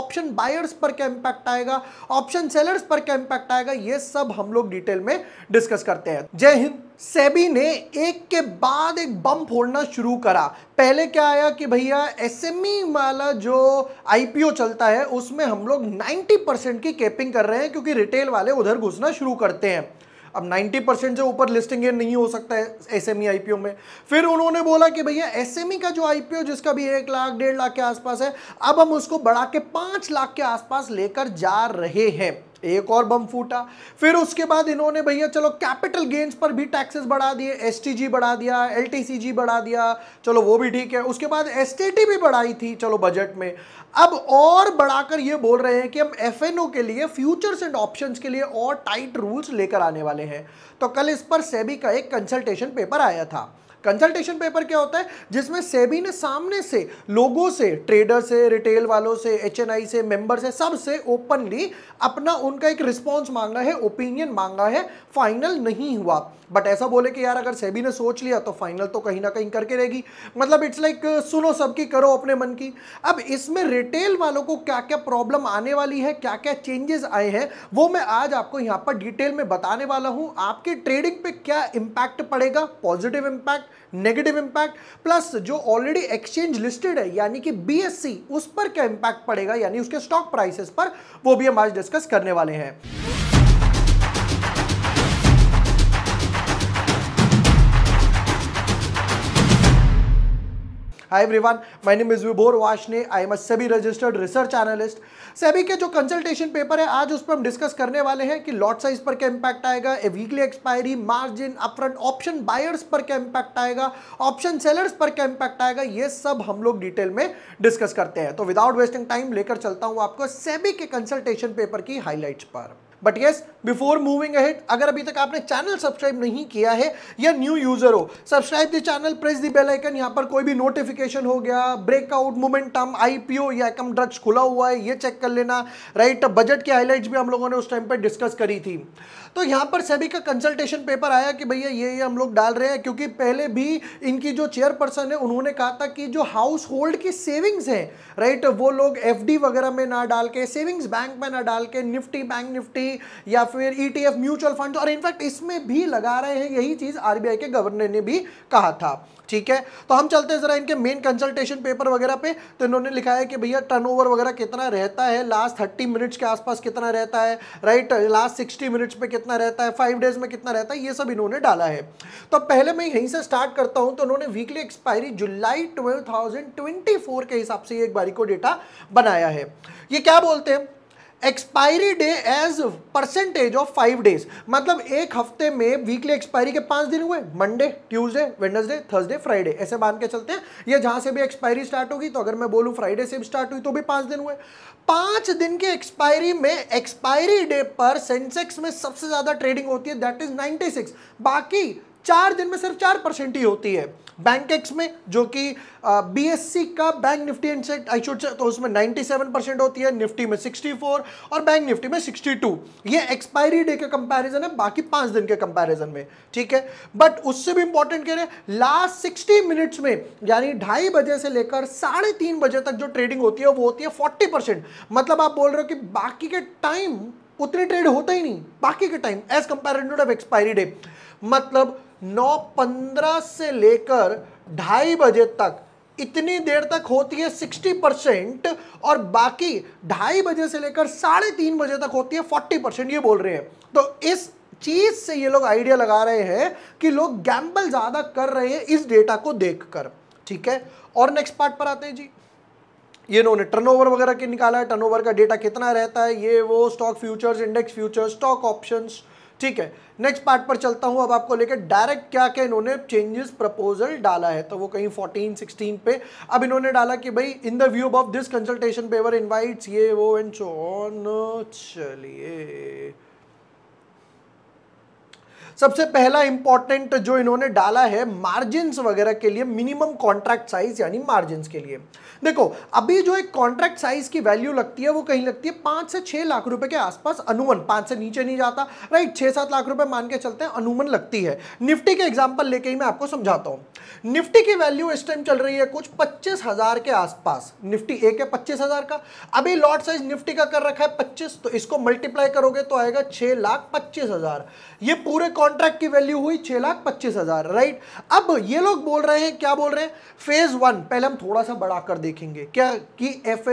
Option buyers पर क्या impact आएगा ऑप्शन सेलर्स पर क्या इंपैक्ट आएगा ये सब हम लोग डिटेल में डिस्कस करते हैं जय हिंद सेबी ने एक के बाद एक बम फोड़ना शुरू करा पहले क्या आया कि भैया एसएमई e वाला जो आईपीओ चलता है उसमें हम लोग 90 की कैपिंग कर रहे हैं क्योंकि रिटेल वाले उधर घुसना शुरू करते हैं अब 90 परसेंट से ऊपर लिस्टिंग गेन नहीं हो सकता है एस आईपीओ e में फिर उन्होंने बोला कि भैया एस e का जो आईपीओ जिसका भी एक लाख डेढ़ लाख के आसपास है अब हम उसको बढ़ा के पाँच लाख के आसपास लेकर जा रहे हैं एक और बम फूटा फिर उसके बाद इन्होंने भैया चलो कैपिटल गेंस पर भी टैक्सेस बढ़ा दिए एसटीजी बढ़ा दिया एलटीसीजी बढ़ा दिया चलो वो भी ठीक है उसके बाद एसटीटी भी बढ़ाई थी चलो बजट में अब और बढ़ाकर ये बोल रहे हैं कि हम एफएनओ के लिए फ्यूचर्स एंड ऑप्शंस के लिए और टाइट रूल्स लेकर आने वाले हैं तो कल इस पर सेबी का एक कंसल्टेशन पेपर आया था कंसल्टेशन पेपर क्या होता है जिसमें सेबी ने सामने से लोगों से ट्रेडर से रिटेल वालों से एच से मेंबर से सब से ओपनली अपना उनका एक रिस्पॉन्स मांगा है ओपिनियन मांगा है फाइनल नहीं हुआ बट ऐसा बोले कि यार अगर सेबी ने सोच लिया तो फाइनल तो कहीं ना कहीं करके रहेगी मतलब इट्स लाइक सुनो सबकी करो अपने मन की अब इसमें रिटेल वालों को क्या क्या प्रॉब्लम आने वाली है क्या क्या चेंजेस आए हैं वो मैं आज आपको यहाँ पर डिटेल में बताने वाला हूँ आपके ट्रेडिंग पे क्या इम्पैक्ट पड़ेगा positive impact negative impact plus जो ऑलरेडी एक्सचेंज लिस्टेड है यानी कि बीएससी उस पर क्या इंपैक्ट पड़ेगा यानी उसके स्टॉक प्राइसेस पर वो भी हम आज डिस्कस करने वाले हैं hi everyone my name is Vibhor Vashne I am a SEBI registered research analyst SEBI के जो कंसल्टेशन पेपर है आज उस पर हम डिस्कस करने वाले हैं कि लॉट साइज पर क्या इंपैक्ट आएगा a weekly expiry margin upfront option buyers पर क्या इंपैक्ट आएगा ऑप्शन सेलर्स पर क्या इंपैक्ट आएगा ये सब हम लोग डिटेल में डिस्कस करते हैं तो विदाउट वेस्टिंग टाइम लेकर चलता हूँ आपको सेबी के कंसल्टेशन पेपर की हाईलाइट्स पर but yes yes, before moving ahead अगर अभी तक आपने चैनल सब्सक्राइब नहीं किया है या न्यू यूजर हो subscribe the channel press the bell icon यहां पर कोई भी नोटिफिकेशन हो गया ब्रेकआउट मोमेंटम आईपीओ या कम ड्रग्स खुला हुआ है ये चेक कर लेना राइट बजट के हाईलाइट्स भी हम लोगों ने उस टाइम पर डिस्कस करी थी तो यहां पर सभी का कंसल्टेशन पेपर आया कि भैया ये ये हम लोग डाल रहे हैं क्योंकि पहले भी इनकी जो चेयरपर्सन है उन्होंने कहा था कि जो हाउस होल्ड की सेविंग्स है राइट वो लोग एफ वगैरह में ना डाल के सेविंग्स बैंक में ना डाल के निफ्टी बैंक निफ्टी या फिर ईटीएफ म्यूचुअल फंड और इनफैक्ट इसमें भी लगा रहे हैं यही चीज़ आरबीआई के गवर्नर ने भी कहा था ठीक है तो हम चलते हैं ज़रा इनके मेन कंसल्टेशन पेपर वगैरह पे तो इन्होंने लिखा है कि भैया टर्नओवर वगैरह कितना रहता है लास्ट थर्टी मिनट्स के आसपास कितना रहता है राइट लास्ट सिक्सटी मिनट्स पे कितना रहता है फाइव डेज में कितना रहता है ये सब इन्होंने डाला है तो पहले मैं यहीं से स्टार्ट करता हूं तो उन्होंने वीकली एक्सपायरी जुलाई ट्वेल्व के हिसाब से एक बारी को डेटा बनाया है ये क्या बोलते हैं expiry day as percentage of five days मतलब एक हफ्ते में वीकली एक्सपायरी के पांच दिन हुए Monday Tuesday Wednesday Thursday Friday ऐसे मान के चलते हैं ये जहां से भी एक्सपायरी स्टार्ट होगी तो अगर मैं बोलूं फ्राइडे से भी स्टार्ट हुई तो भी पांच दिन हुए पांच दिन के एक्सपायरी में एक्सपायरी डे पर सेंसेक्स में सबसे ज़्यादा ट्रेडिंग होती है दैट इज नाइनटी बाकी चार दिन में सिर्फ चार परसेंट ही होती है बैंक एक्स में जो कि बीएससी का बैंक निफ्टी इंसेक्ट आई शुड से तो उसमें 97 परसेंट होती है निफ्टी में 64 और बैंक निफ्टी में 62 ये एक्सपायरी डे के कंपैरिजन है बाकी पांच दिन के कंपैरिजन में ठीक है बट उससे भी इंपॉर्टेंट कह रहे हैं लास्ट सिक्सटी मिनट्स में यानी ढाई बजे से लेकर साढ़े तीन बजे तक जो ट्रेडिंग होती है वो होती है फोर्टी मतलब आप बोल रहे हो कि बाकी के टाइम उतने ट्रेड होता ही नहीं बाकी के time as compared to expiry day मतलब नौ पंद्रह से लेकर ढाई बजे तक इतनी देर तक होती है सिक्सटी परसेंट और बाकी ढाई बजे से लेकर साढ़े तीन बजे तक होती है फोर्टी परसेंट ये बोल रहे हैं तो इस चीज़ से ये लोग आइडिया लगा रहे हैं कि लोग गैम्बल ज़्यादा कर रहे हैं इस डेटा को देखकर ठीक है और नेक्स्ट पार्ट पर आते हैं जी ये इन्होंने टर्नओवर वगैरह के निकाला है टर्नओवर का डेटा कितना रहता है ये वो stock futures index futures stock options ठीक है नेक्स्ट पार्ट पर चलता हूँ अब आपको लेकर डायरेक्ट क्या क्या इन्होंने चेंजेस प्रपोजल डाला है तो वो कहीं 14, 16 पे अब इन्होंने डाला कि भाई in the view of this consultation paper invites ये वो एंड सो चलिए सबसे पहला इंपॉर्टेंट जो इन्होंने डाला है मार्जिन वगैरह के लिए मिनिमम कॉन्ट्रैक्ट साइज यानी मार्जिन के लिए देखो अभी जो एक कॉन्ट्रैक्ट साइज की वैल्यू लगती है वो कहीं लगती है पांच से छह लाख रुपए के आसपास अनुमन पांच से नीचे नहीं जाता राइट छह सात लाख रुपए मान के चलते हैं अनुमन लगती है निफ्टी के एग्जाम्पल लेके ही मैं आपको समझाता हूँ निफ्टी की वैल्यू इस टाइम चल रही है कुछ पच्चीस हजार के आसपास निफ्टी एक है पच्चीस हजार का अभी लॉट साइज निफ्टी का कर रखा है पच्चीस तो इसको मल्टीप्लाई करोगे तो आएगा छह लाख पच्चीस हजार ये पूरे कॉन्ट्रैक्ट की वैल्यू हुई छह लाख पच्चीस हजार राइट अब ये लोग बोल रहे हैं क्या बोल रहे हैं फेज वन पहले हम थोड़ा सा बढ़ाकर देखेंगे क्या कि एफ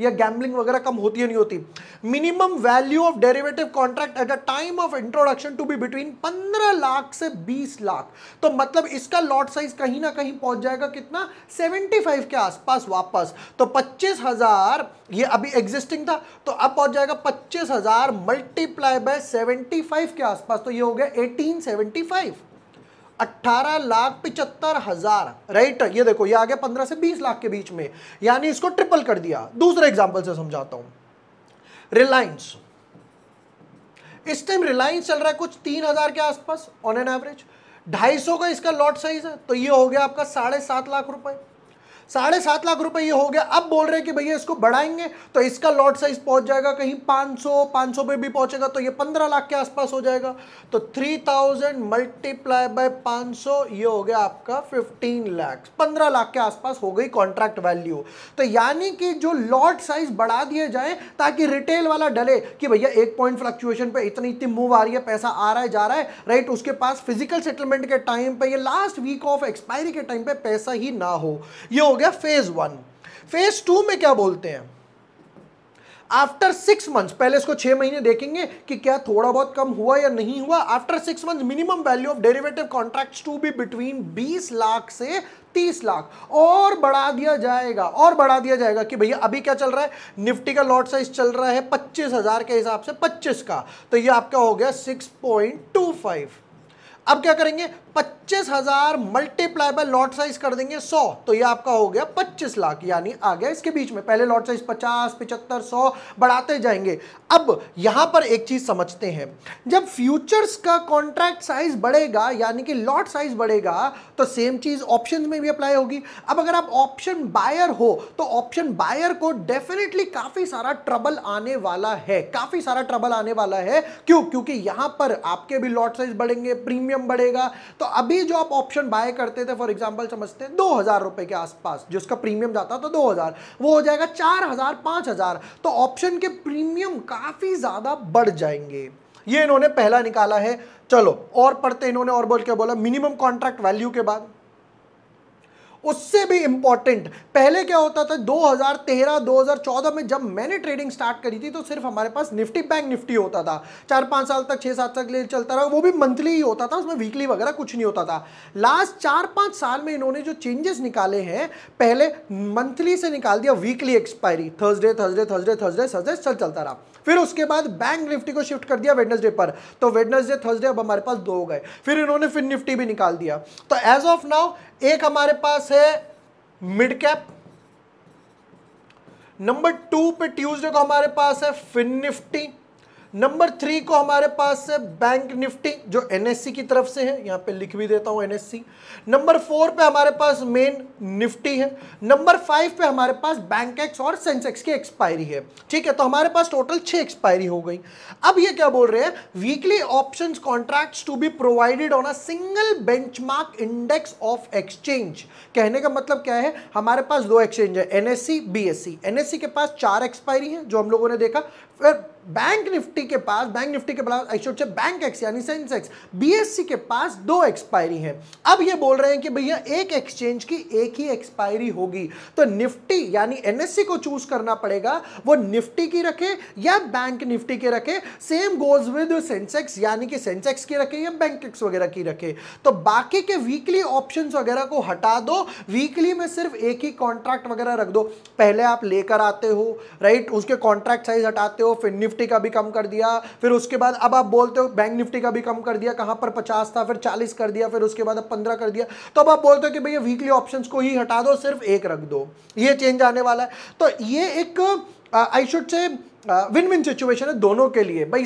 या गैम्बलिंग वगैरह कम होती है नहीं होती minimum value of derivative contract at the time of introduction to be between पंद्रह लाख से बीस लाख तो मतलब इसका लॉट साइज कहीं ना कहीं पहुंच जाएगा कितना सेवेंटी के आसपास वापस तो पच्चीस ये अभी एग्जिस्टिंग था तो अब पहुंच जाएगा पच्चीस हजार मल्टीप्लाई बाय सेवेंटी फाइव के आसपास तो ये हो गया एटीन सेवेंटी फाइव अट्ठारह लाख पिचहत्तर हजार राइट ये देखो ये आ गया पंद्रह से बीस लाख के बीच में यानी इसको ट्रिपल कर दिया दूसरे एग्जाम्पल से समझाता हूं रिलायंस इस टाइम रिलायंस चल रहा है कुछ तीन हजार के आसपास ऑन एन एवरेज ढाई सौ का इसका लॉट साइज है तो ये हो गया आपका साढ़े सात लाख रुपए साढ़े सात लाख रुपए ये हो गया अब बोल रहे हैं कि भैया इसको बढ़ाएंगे तो इसका लॉट साइज पहुंच जाएगा कहीं 500 500 पे भी पहुंचेगा तो ये 15 लाख के आसपास हो जाएगा तो 3000 मल्टीप्लाई बाय 500 ये हो गया आपका 15 लाख 15 लाख के आसपास हो गई कॉन्ट्रैक्ट वैल्यू तो यानी कि जो लॉट साइज बढ़ा दिए जाए ताकि रिटेल वाला डले कि भैया एक पॉइंट फ्लक्चुएशन पर इतनी इतनी मूव आ रही है पैसा आ रहा है जा रहा है राइट उसके पास फिजिकल सेटलमेंट के टाइम पे लास्ट वीक ऑफ एक्सपायरी के टाइम पे पैसा ही ना हो ये हो गया गया फेज वन फेज टू में क्या बोलते हैं आफ्टर सिक्स मंथ्स पहले इसको छह महीने देखेंगे कि क्या थोड़ा बहुत कम हुआ या नहीं हुआ after six months minimum value of derivative contracts to be between बीस लाख से तीस लाख और बढ़ा दिया जाएगा और बढ़ा दिया जाएगा कि भैया अभी क्या चल रहा है निफ्टी का लॉट साइज चल रहा है 25,000 के हिसाब से पच्चीस का तो यह आपका हो गया सिक्स अब क्या करेंगे पच्चीस हजार मल्टीप्लाई बाय लॉट साइज कर देंगे सौ तो ये आपका हो गया पच्चीस लाख यानी आ गया इसके बीच में पहले लॉट साइज पचास पिचहत्तर सौ बढ़ाते जाएंगे अब यहां पर एक चीज समझते हैं जब फ्यूचर्स का कॉन्ट्रैक्ट साइज बढ़ेगा यानी कि लॉट साइज बढ़ेगा तो सेम चीज ऑप्शन में भी अप्लाई होगी अब अगर आप ऑप्शन बायर हो तो ऑप्शन बायर को डेफिनेटली काफी सारा ट्रबल आने वाला है काफी सारा ट्रबल आने वाला है क्यों क्योंकि यहां पर आपके भी लॉट साइज बढ़ेंगे प्रीमियम बढ़ेगा तो तो अभी जो आप ऑप्शन बाय करते थे फॉर एग्जाम्पल समझते हैं दो हज़ार रुपए के आसपास जिसका प्रीमियम जाता था दो हज़ार वो हो जाएगा चार हज़ार पांच हज़ार तो ऑप्शन के प्रीमियम काफ़ी ज़्यादा बढ़ जाएंगे ये इन्होंने पहला निकाला है चलो और पढ़ते इन्होंने और बोल के बोला मिनिमम कॉन्ट्रैक्ट वैल्यू के बाद उससे भी इंपॉर्टेंट पहले क्या होता था 2013 2014 में जब मैंने ट्रेडिंग स्टार्ट करी थी तो सिर्फ हमारे पास निफ्टी बैंक निफ्टी होता था चार पांच साल तक छह सात तक ले चलता रहा वो भी मंथली ही होता था उसमें वीकली वगैरह कुछ नहीं होता था लास्ट चार पांच साल में इन्होंने जो चेंजेस निकाले हैं पहले मंथली से निकाल दिया weekly expiry Thursday Thursday Thursday Thursday Thursday sir चलता रहा फिर उसके बाद बैंक निफ्टी को शिफ्ट कर दिया वेडनेसडे पर तो वेडनेसडे थर्सडे अब हमारे पास दो हो गए फिर इन्होंने फिर निफ्टी भी निकाल दिया तो एज ऑफ नाउ एक हमारे पास है मिड कैप नंबर टू पे ट्यूसडे को हमारे पास है फिन निफ्टी नंबर थ्री को हमारे पास है बैंक निफ्टी जो एनएससी e की तरफ से है यहाँ पे लिख भी देता हूँ एनएससी e। नंबर फोर पे हमारे पास मेन निफ्टी है नंबर फाइव पे हमारे पास बैंक एक्स और सेंसेक्स की एक्सपायरी है ठीक है तो हमारे पास टोटल छः एक्सपायरी हो गई अब ये क्या बोल रहे हैं weekly option contract to be provided on a single bench index of exchange कहने का मतलब क्या है हमारे पास दो एक्सचेंज है एनएससी एस एनएससी के पास चार एक्सपायरी है जो हम लोगों ने देखा फिर बैंक निफ्टी के पास बैंक निफ्टी के पास बैंक एक्स यानी सेंसेक्स बीएससी के पास दो एक्सपायरी हैं अब ये बोल रहे हैं कि भैया एक एक्सचेंज की एक ही एक्सपायरी होगी तो निफ्टी यानी एनएससी को चूज करना पड़ेगा वो निफ्टी की रखे या बैंक निफ्टी के रखे सेम गोज विद सेंसेक्स यानी कि सेंसेक्स की रखे या बैंक एक्स वगैरह की रखे तो बाकी के वीकली ऑप्शन वगैरह को हटा दो वीकली में सिर्फ एक ही कॉन्ट्रैक्ट वगैरह रख दो पहले आप लेकर आते हो राइट उसके कॉन्ट्रैक्ट साइज हटाते हो फिर निफ्टी का भी कम कर दिया फिर उसके बाद अब आप बोलते हो बैंक निफ्टी का भी कम कर दिया कहाँ पर पचास था फिर चालीस कर दिया फिर उसके बाद अब पंद्रह कर दिया तो अब आप बोलते हो कि भैया वीकली ऑप्शन को ही हटा दो सिर्फ एक रख दो ये चेंज आने वाला है तो ये एक I should say win win situation है दोनों के लिए भाई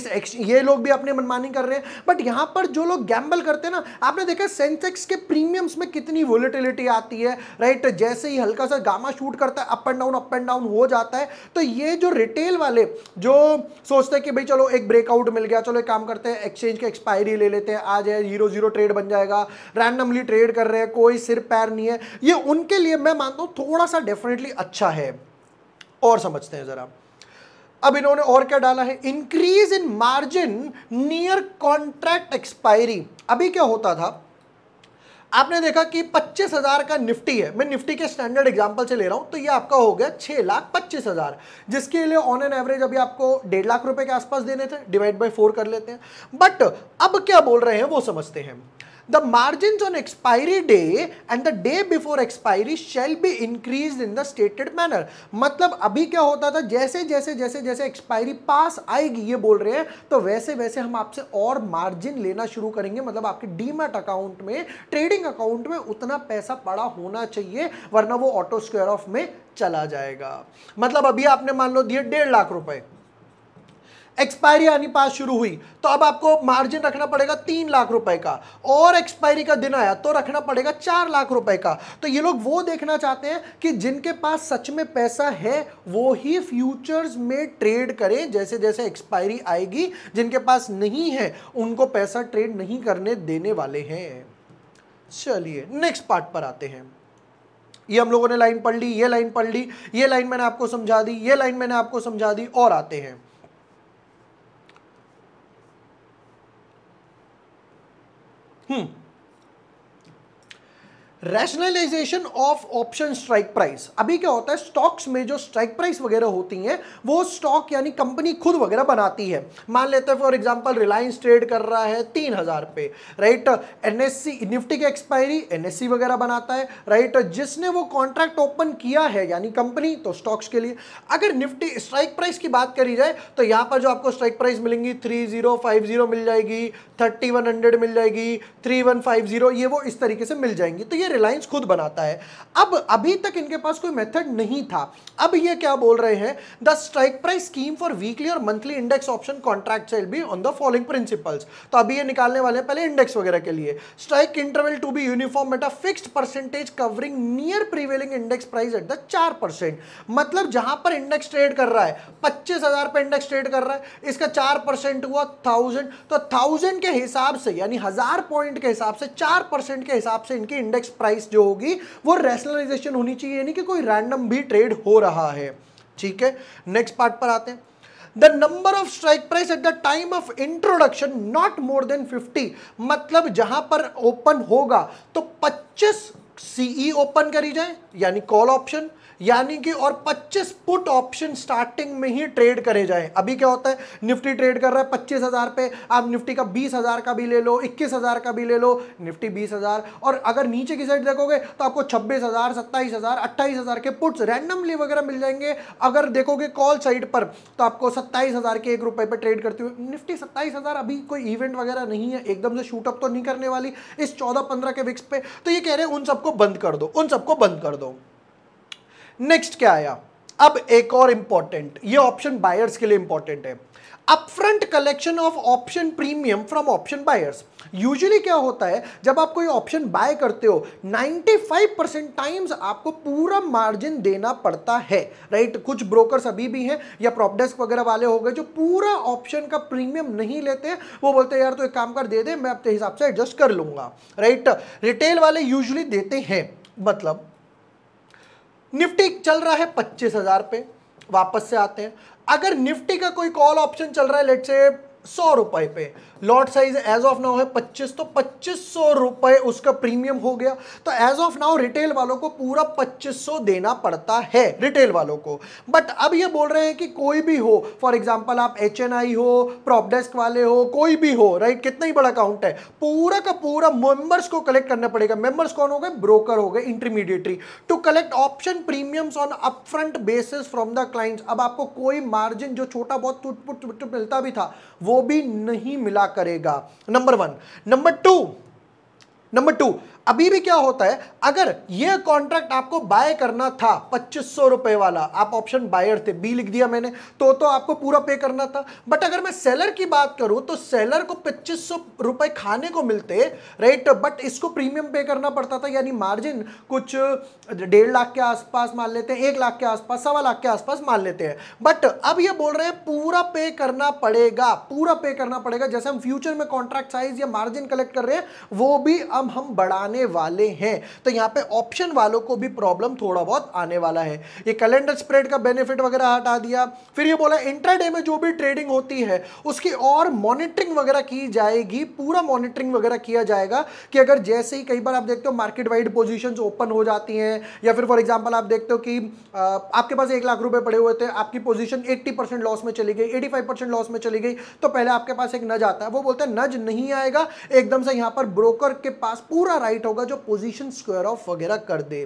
ये लोग भी अपने मनमानी कर रहे हैं बट यहाँ पर जो लोग गैम्बल करते हैं ना आपने देखा सेंसेक्स के प्रीमियम्स में कितनी वोलेटिलिटी आती है राइट जैसे ही हल्का सा गामा शूट करता है up and down up and down हो जाता है तो ये जो रिटेल वाले जो सोचते हैं कि भाई चलो एक ब्रेकआउट मिल गया चलो एक काम करते हैं एक्सचेंज के एक्सपायरी ले लेते हैं आज है जीरो जीरो ट्रेड बन जाएगा रैंडमली ट्रेड कर रहे हैं कोई सिर पैर नहीं है ये उनके लिए मैं मानता हूँ थोड़ा सा डेफिनेटली अच्छा है और समझते हैं ज़रा अब इन्होंने और क्या डाला है increase in margin near contract expiry अभी क्या होता था आपने देखा कि पच्चीस हजार का निफ्टी है मैं निफ्टी के स्टैंडर्ड एग्जांपल से ले रहा हूं तो ये आपका हो गया छह लाख पच्चीस हजार जिसके लिए ऑन एन एवरेज अभी आपको डेढ़ लाख रुपए के आसपास देने थे डिवाइड बाय फोर कर लेते हैं बट अब क्या बोल रहे हैं वो समझते हैं the margins on expiry day and the day before expiry shall be increased in the stated manner मतलब अभी क्या होता था जैसे जैसे जैसे जैसे एक्सपायरी पास आएगी ये बोल रहे हैं तो वैसे वैसे हम आपसे और मार्जिन लेना शुरू करेंगे मतलब आपके डीमेट अकाउंट में ट्रेडिंग अकाउंट में उतना पैसा पड़ा होना चाहिए वरना वो ऑटो स्क्वायर ऑफ में चला जाएगा मतलब अभी आपने मान लो दिए डेढ़ लाख रुपए एक्सपायरी आनी पास शुरू हुई तो अब आपको मार्जिन रखना पड़ेगा तीन लाख रुपए का और एक्सपायरी का दिन आया तो रखना पड़ेगा चार लाख रुपए का तो ये लोग वो देखना चाहते हैं कि जिनके पास सच में पैसा है वो ही फ्यूचर्स में ट्रेड करें जैसे जैसे एक्सपायरी आएगी जिनके पास नहीं है उनको पैसा ट्रेड नहीं करने देने वाले हैं चलिए नेक्स्ट पार्ट पर आते हैं ये हम लोगों ने लाइन पढ़ ली ये लाइन पढ़ ली ये लाइन मैंने आपको समझा दी ये लाइन मैंने आपको समझा दी और आते हैं rationalisation of option strike price अभी क्या होता है स्टॉक्स में जो स्ट्राइक प्राइस वगैरह होती हैं वो स्टॉक यानी कंपनी खुद वगैरह बनाती है मान लेते हैं फॉर एग्जांपल रिलायंस ट्रेड कर रहा है तीन हज़ार पे राइट एनएससी निफ्टी की एक्सपायरी एनएससी वगैरह बनाता है राइट जिसने वो कॉन्ट्रैक्ट ओपन किया है यानी कंपनी तो स्टॉक्स के लिए अगर निफ्टी स्ट्राइक प्राइस की बात करी जाए तो यहाँ पर जो आपको स्ट्राइक प्राइस मिलेंगी थ्री जीरो फाइव जीरो मिल जाएगी थर्टी वन हंड्रेड मिल जाएगी थ्री वन फाइव जीरो ये वो इस तरीके से मिल जाएंगी तो ये रिलायंस खुद बनाता है अब अभी तक इनके पास कोई मेथड नहीं था अब ये क्या बोल रहे हैं the strike price scheme for weekly और monthly index option contract shall be on the following principles तो अभी ये निकालने वाले हैं पहले इंडेक्स वगैरह के लिए strike interval to be uniform at a fixed percentage covering near prevailing index price at the चार मतलब जहां पर इंडेक्स ट्रेड कर रहा है पच्चीस हजार इंडेक्स ट्रेड कर रहा है इसका चार हुआ थाउजेंड तो थाउजेंड के हिसाब से यानी हजार पॉइंट के हिसाब से चार के हिसाब से इनकी इंडेक्स प्राइस जो होगी वो रैशनलाइजेशन होनी चाहिए यानी कि कोई रैंडम भी ट्रेड हो रहा है ठीक है नेक्स्ट पार्ट पर आते हैं the number of strike price at the time of introduction not more than 50 मतलब जहां पर ओपन होगा तो 25 सीई ओपन करी जाए यानी कॉल ऑप्शन यानी कि और 25 पुट ऑप्शन स्टार्टिंग में ही ट्रेड करे जाए अभी क्या होता है निफ्टी ट्रेड कर रहा है पच्चीस हज़ार पे आप निफ्टी का बीस हज़ार का भी ले लो इक्कीस हज़ार का भी ले लो निफ्टी बीस हज़ार और अगर नीचे की साइड देखोगे तो आपको छब्बीस हज़ार सत्ताईस हज़ार अट्ठाईस हज़ार के पुट्स रैंडमली वगैरह मिल जाएंगे अगर देखोगे कॉल साइड पर तो आपको सत्ताईस हज़ार के एक रुपये पर ट्रेड करते हुए निफ्टी सत्ताईस हज़ार अभी कोई इवेंट वगैरह नहीं है एकदम से शूटअप तो नहीं करने वाली इस चौदह पंद्रह के विक्स पे तो ये कह रहे हैं उन सबको बंद कर दो उन सबको बंद कर दो नेक्स्ट क्या आया अब एक और इंपॉर्टेंट ये ऑप्शन बायर्स के लिए इंपॉर्टेंट है upfront collection of option premium from option buyers usually क्या होता है जब आप कोई ऑप्शन बाय करते हो 95 परसेंट टाइम्स आपको पूरा मार्जिन देना पड़ता है राइट right? कुछ ब्रोकर्स अभी भी हैं या प्रॉपडेस्क वगैरह वाले हो गए जो पूरा ऑप्शन का प्रीमियम नहीं लेते वो बोलते हैं यार तो एक काम कर दे दे मैं अपने हिसाब से एडजस्ट कर लूंगा राइट right? रिटेल वाले यूजली देते हैं मतलब निफ्टी चल रहा है पच्चीस हज़ार पे वापस से आते हैं अगर निफ्टी का कोई कॉल ऑप्शन चल रहा है लेट से सौ रुपए पे lot size as of now है पच्चीस तो पच्चीस सौ रुपए उसका प्रीमियम हो गया तो एज ऑफ नाउ रिटेल वालों को पूरा पच्चीस सौ देना पड़ता है रिटेल वालों को बट अब ये बोल रहे हैं कि कोई भी हो फॉर एग्जाम्पल आप एच हो प्रॉपडेस्क वाले हो कोई भी हो राइट कितना ही बड़ा अकाउंट है पूरा का पूरा मेंबर्स को कलेक्ट करना पड़ेगा मेंबर्स कौन हो गए ब्रोकर हो गए intermediary to collect option premiums on upfront basis from the client अब आपको कोई मार्जिन जो छोटा बहुत टूट मिलता भी था वो भी नहीं मिला करेगा number one number two number two अभी भी क्या होता है अगर यह कॉन्ट्रैक्ट आपको बाय करना था पच्चीस सौ रुपए वाला आप ऑप्शन बायर थे बी लिख दिया मैंने तो तो आपको पूरा पे करना था बट अगर मैं सेलर की बात करूं तो सेलर को पच्चीस सौ रुपए खाने को मिलते राइट बट इसको प्रीमियम पे करना पड़ता था यानी मार्जिन कुछ डेढ़ लाख के आसपास मान लेते हैं एक लाख के आसपास सवा लाख के आसपास मान लेते हैं बट अब ये बोल रहे हैं पूरा पे करना पड़ेगा पूरा पे करना पड़ेगा जैसे हम फ्यूचर में कॉन्ट्रैक्ट साइज या मार्जिन कलेक्ट कर रहे हैं वो भी अब हम बढ़ाने आने वाले हैं तो यहाँ पे ऑप्शन वालों को भी प्रॉब्लम थोड़ा बहुत आने वाला है ये कैलेंडर स्प्रेड का बेनिफिट वगैरह हटा दिया फिर ये बोला इंट्राडे में जो भी ट्रेडिंग होती है उसकी और मॉनिटरिंग वगैरह की जाएगी पूरा मॉनिटरिंग वगैरह किया जाएगा कि अगर जैसे ही कई बार आप देखते हो मार्केट वाइड पोजिशन ओपन हो जाती हैं या फिर फॉर एग्जाम्पल आप देखते हो कि आपके पास एक लाख रुपए पड़े हुए थे आपकी पोजिशन एट्टी लॉस में चली गई एटी लॉस में चली गई तो पहले आपके पास एक नज आता है वो बोलते हैं नज नहीं आएगा एकदम से यहाँ पर ब्रोकर के पास पूरा राइट होगा जो पोजीशन स्क्वायर ऑफ वगैरह कर दे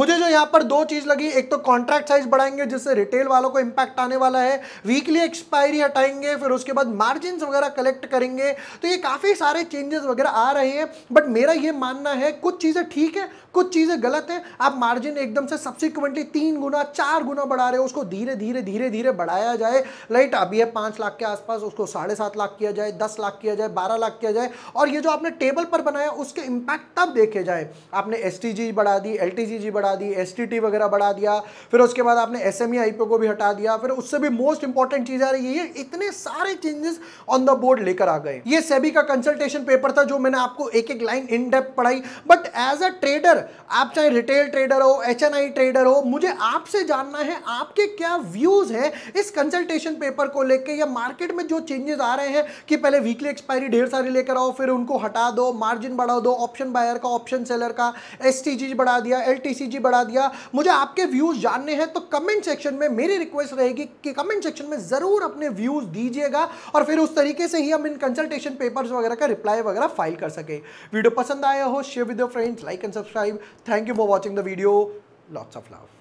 मुझे जो यहाँ पर दो चीज़ लगी एक तो कॉन्ट्रैक्ट साइज बढ़ाएंगे जिससे रिटेल वालों को इंपैक्ट आने वाला है वीकली एक्सपायरी हटाएंगे फिर उसके बाद मार्जिन वगैरह कलेक्ट करेंगे तो ये काफ़ी सारे चेंजेस वगैरह आ रहे हैं बट मेरा ये मानना है कुछ चीज़ें ठीक है कुछ चीज़ें गलत है आप मार्जिन एकदम से सब्सिक्वेंटली तीन गुना चार गुना बढ़ा रहे हो उसको धीरे धीरे धीरे धीरे बढ़ाया जाए लाइट अभी है पाँच लाख के आसपास उसको साढ़े सात लाख किया जाए दस लाख किया जाए बारह लाख किया जाए और ये जो आपने टेबल पर बनाया उसके इंपैक्ट तब सब देखे जाए आपने एस बढ़ा दी एल बढ़ा दी एस वगैरह बढ़ा दिया फिर उसके बाद आपने एस एम e को भी हटा दिया फिर उससे भी मोस्ट इंपॉर्टेंट चीज़ आ रही है इतने सारे चेंजेस ऑन द बोर्ड लेकर आ गए ये सेबी का कंसल्टेशन पेपर था जो मैंने आपको एक एक लाइन इन डेप्थ पढ़ाई बट एज अ ट्रेडर आप चाहे रिटेल ट्रेडर हो एच ट्रेडर हो मुझे आपसे जानना है आपके क्या व्यूज है इस कंसल्टेशन पेपर को लेकर या मार्केट में जो चेंजेस आ रहे हैं कि पहले वीकली एक्सपायरी ढेर सारी लेकर आओ फिर उनको हटा दो मार्जिन बढ़ा दो ऑप्शन बायर का ऑप्शन सेलर का एस बढ़ा दिया एल बढ़ा दिया मुझे आपके व्यूज़ जानने हैं तो कमेंट सेक्शन में मेरी रिक्वेस्ट रहेगी कि कमेंट सेक्शन में ज़रूर अपने व्यूज़ दीजिएगा और फिर उस तरीके से ही हम इन कंसल्टेशन पेपर्स वगैरह का रिप्लाई वगैरह फाइल कर सके वीडियो पसंद आया हो share with friends like and subscribe thank you for watching the video lots of love